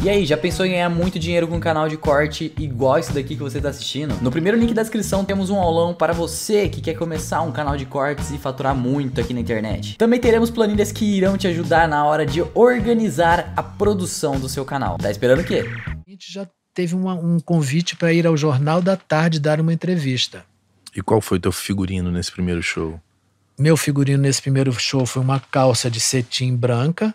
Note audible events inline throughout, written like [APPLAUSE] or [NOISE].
E aí, já pensou em ganhar muito dinheiro com um canal de corte igual esse daqui que você está assistindo? No primeiro link da descrição temos um aulão para você que quer começar um canal de cortes e faturar muito aqui na internet. Também teremos planilhas que irão te ajudar na hora de organizar a produção do seu canal. Tá esperando o quê? A gente já teve uma, um convite para ir ao Jornal da Tarde dar uma entrevista. E qual foi teu figurino nesse primeiro show? Meu figurino nesse primeiro show foi uma calça de cetim branca,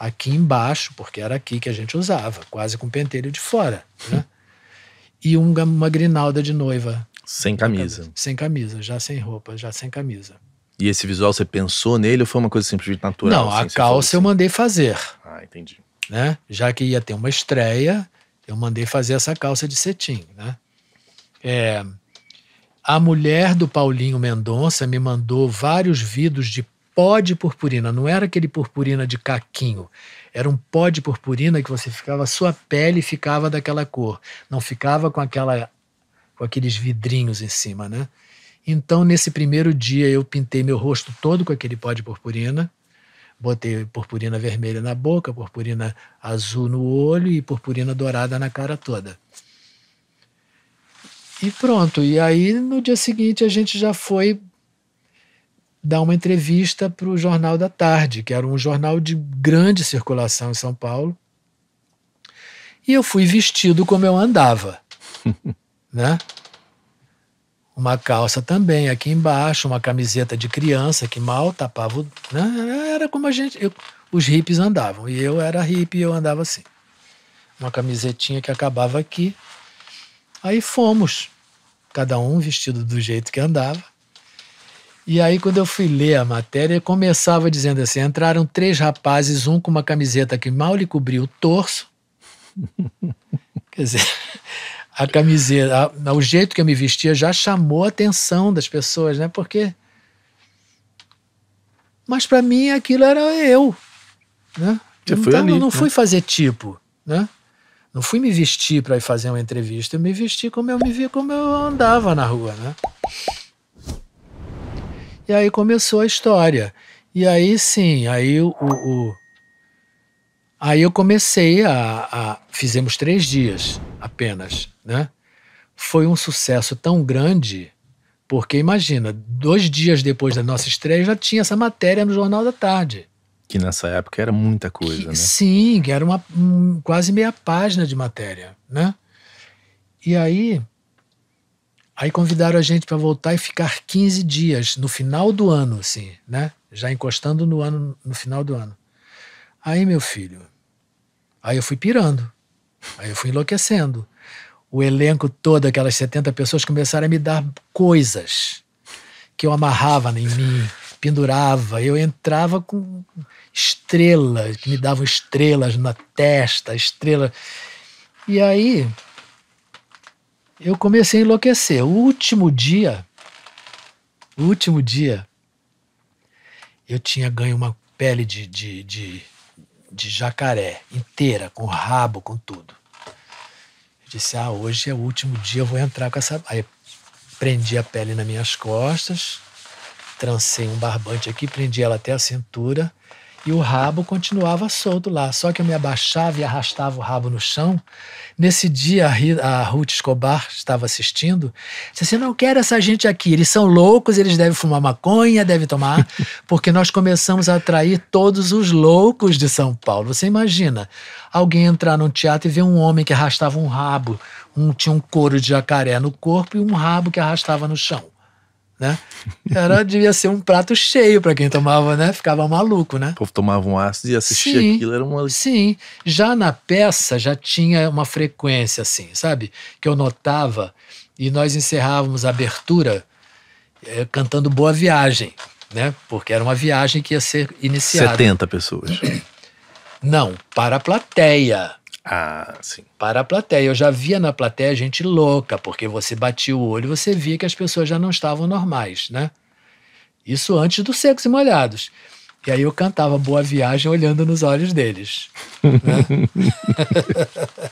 aqui embaixo, porque era aqui que a gente usava, quase com pentelho de fora. Né? [LAUGHS] e um, uma grinalda de noiva. Sem camisa. Sem camisa, já sem roupa, já sem camisa. E esse visual você pensou nele ou foi uma coisa simplesmente natural? Não, assim, a calça assim? eu mandei fazer. Ah, entendi. Né? Já que ia ter uma estreia, eu mandei fazer essa calça de cetim, né? É, a mulher do Paulinho Mendonça me mandou vários vidros de pó de purpurina, não era aquele purpurina de caquinho. Era um pó de purpurina que você ficava, sua pele ficava daquela cor, não ficava com aquela com aqueles vidrinhos em cima, né? Então, nesse primeiro dia eu pintei meu rosto todo com aquele pó de purpurina, botei purpurina vermelha na boca, purpurina azul no olho e purpurina dourada na cara toda. E pronto, e aí no dia seguinte a gente já foi dar uma entrevista para o Jornal da Tarde, que era um jornal de grande circulação em São Paulo. E eu fui vestido como eu andava, [LAUGHS] né? Uma calça também aqui embaixo, uma camiseta de criança que mal tapava, né? Era como a gente, eu, os hippies andavam e eu era hippie, eu andava assim. Uma camisetinha que acabava aqui. Aí fomos, cada um vestido do jeito que andava. E aí, quando eu fui ler a matéria, começava dizendo assim: entraram três rapazes, um com uma camiseta que mal lhe cobria o torso. [LAUGHS] Quer dizer, a camiseta, a, o jeito que eu me vestia já chamou a atenção das pessoas, né? Porque. Mas para mim aquilo era eu. Né? Você então, foi ali, não né? fui fazer tipo, né? Não fui me vestir para ir fazer uma entrevista, eu me vesti como eu me vi, como eu andava na rua, né? E aí começou a história. E aí sim, aí o, o, o aí eu comecei a, a, fizemos três dias apenas, né? Foi um sucesso tão grande porque imagina, dois dias depois da nossa estreia já tinha essa matéria no Jornal da Tarde. Que nessa época era muita coisa, que, né? Sim, que era uma um, quase meia página de matéria, né? E aí Aí convidaram a gente para voltar e ficar 15 dias no final do ano, assim, né? Já encostando no ano, no final do ano. Aí, meu filho, aí eu fui pirando. Aí eu fui enlouquecendo. O elenco todo, aquelas 70 pessoas, começaram a me dar coisas que eu amarrava em mim, pendurava. Eu entrava com estrelas, que me davam estrelas na testa, estrelas. E aí, eu comecei a enlouquecer. O último dia, o último dia, eu tinha ganho uma pele de, de, de, de jacaré inteira, com rabo, com tudo. Eu disse, ah, hoje é o último dia, eu vou entrar com essa... Aí prendi a pele nas minhas costas, trancei um barbante aqui, prendi ela até a cintura e o rabo continuava solto lá. Só que eu me abaixava e arrastava o rabo no chão. Nesse dia, a Ruth Escobar estava assistindo. Disse assim: Não quero essa gente aqui. Eles são loucos, eles devem fumar maconha, devem tomar. [LAUGHS] Porque nós começamos a atrair todos os loucos de São Paulo. Você imagina alguém entrar num teatro e ver um homem que arrastava um rabo. Um, tinha um couro de jacaré no corpo e um rabo que arrastava no chão né? Era, devia ser um prato cheio para quem tomava, né? Ficava maluco, né? O povo tomava um ácido e assistia sim, aquilo, era uma... Sim, já na peça já tinha uma frequência assim, sabe? Que eu notava e nós encerrávamos a abertura é, cantando Boa Viagem, né? Porque era uma viagem que ia ser iniciada. 70 pessoas. Não, para a plateia. Ah, sim. Para a plateia. Eu já via na plateia gente louca, porque você batia o olho e você via que as pessoas já não estavam normais, né? Isso antes do Secos e Molhados. E aí eu cantava Boa Viagem olhando nos olhos deles. Né? [LAUGHS]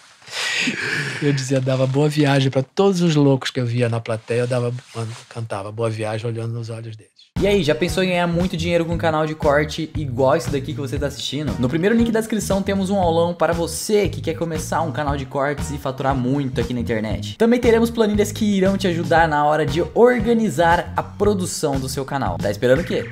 Eu dizia, dava boa viagem para todos os loucos que eu via na plateia, eu dava, mano, cantava boa viagem olhando nos olhos deles. E aí, já pensou em ganhar muito dinheiro com um canal de corte igual esse daqui que você está assistindo? No primeiro link da descrição temos um aulão para você que quer começar um canal de cortes e faturar muito aqui na internet. Também teremos planilhas que irão te ajudar na hora de organizar a produção do seu canal. Tá esperando o quê?